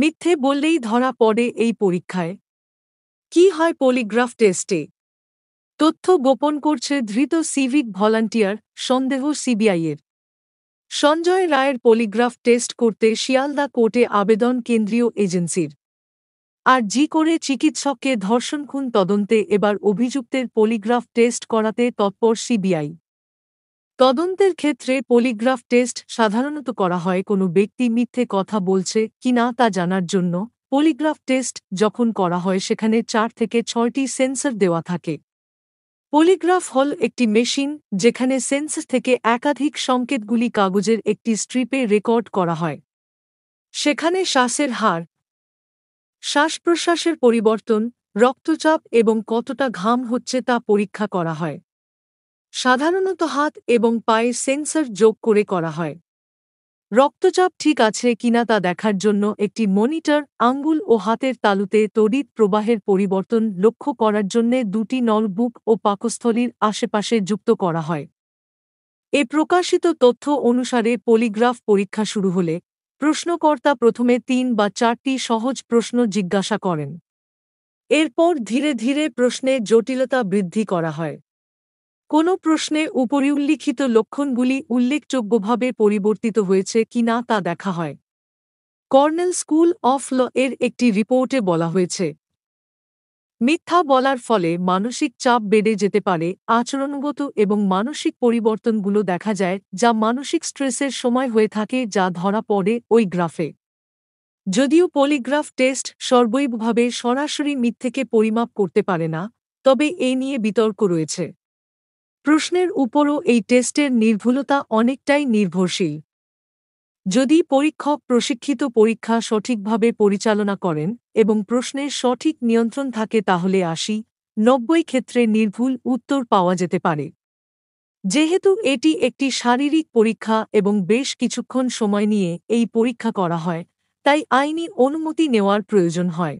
মিথ্যে বললেই ধরা পড়ে এই পরীক্ষায় কি হয় পলিগ্রাফ টেস্টে তথ্য গোপন করছে ধৃত সিভিক ভলান্টিয়ার সন্দেহ সিবিআইয়ের সঞ্জয় রায়ের পলিগ্রাফ টেস্ট করতে শিয়ালদা কোর্টে আবেদন কেন্দ্রীয় এজেন্সির আর জি করে চিকিৎসককে ধর্ষণ খুন তদন্তে এবার অভিযুক্তের পলিগ্রাফ টেস্ট করাতে তৎপর সিবিআই তদন্তের ক্ষেত্রে পলিগ্রাফ টেস্ট সাধারণত করা হয় কোনো ব্যক্তি মিথ্যে কথা বলছে কি না তা জানার জন্য পলিগ্রাফ টেস্ট যখন করা হয় সেখানে চার থেকে ছয়টি সেন্সর দেওয়া থাকে পলিগ্রাফ হল একটি মেশিন যেখানে সেন্সর থেকে একাধিক সংকেতগুলি কাগজের একটি স্ট্রিপে রেকর্ড করা হয় সেখানে শ্বাসের হার শ্বাস প্রশ্বাসের পরিবর্তন রক্তচাপ এবং কতটা ঘাম হচ্ছে তা পরীক্ষা করা হয় সাধারণত হাত এবং পায়ের সেন্সর যোগ করে করা হয় রক্তচাপ ঠিক আছে কিনা তা দেখার জন্য একটি মনিটর আঙ্গুল ও হাতের তালুতে তড়িৎ প্রবাহের পরিবর্তন লক্ষ্য করার জন্য দুটি নলবুক ও পাকস্থলীর আশেপাশে যুক্ত করা হয় এ প্রকাশিত তথ্য অনুসারে পলিগ্রাফ পরীক্ষা শুরু হলে প্রশ্নকর্তা প্রথমে তিন বা চারটি সহজ প্রশ্ন জিজ্ঞাসা করেন এরপর ধীরে ধীরে প্রশ্নে জটিলতা বৃদ্ধি করা হয় কোনো প্রশ্নে উপরিউল্লিখিত লক্ষণগুলি উল্লেখযোগ্যভাবে পরিবর্তিত হয়েছে কিনা তা দেখা হয় কর্নেল স্কুল অফ ল এর একটি রিপোর্টে বলা হয়েছে মিথ্যা বলার ফলে মানসিক চাপ বেড়ে যেতে পারে আচরণগত এবং মানসিক পরিবর্তনগুলো দেখা যায় যা মানসিক স্ট্রেসের সময় হয়ে থাকে যা ধরা পড়ে ওই গ্রাফে যদিও পলিগ্রাফ টেস্ট সর্বৈবভাবে সরাসরি মিথ্যেকে পরিমাপ করতে পারে না তবে এ নিয়ে বিতর্ক রয়েছে প্রশ্নের উপরও এই টেস্টের নির্ভুলতা অনেকটাই নির্ভরশীল যদি পরীক্ষক প্রশিক্ষিত পরীক্ষা সঠিকভাবে পরিচালনা করেন এবং প্রশ্নের সঠিক নিয়ন্ত্রণ থাকে তাহলে আসি নব্বই ক্ষেত্রে নির্ভুল উত্তর পাওয়া যেতে পারে যেহেতু এটি একটি শারীরিক পরীক্ষা এবং বেশ কিছুক্ষণ সময় নিয়ে এই পরীক্ষা করা হয় তাই আইনি অনুমতি নেওয়ার প্রয়োজন হয়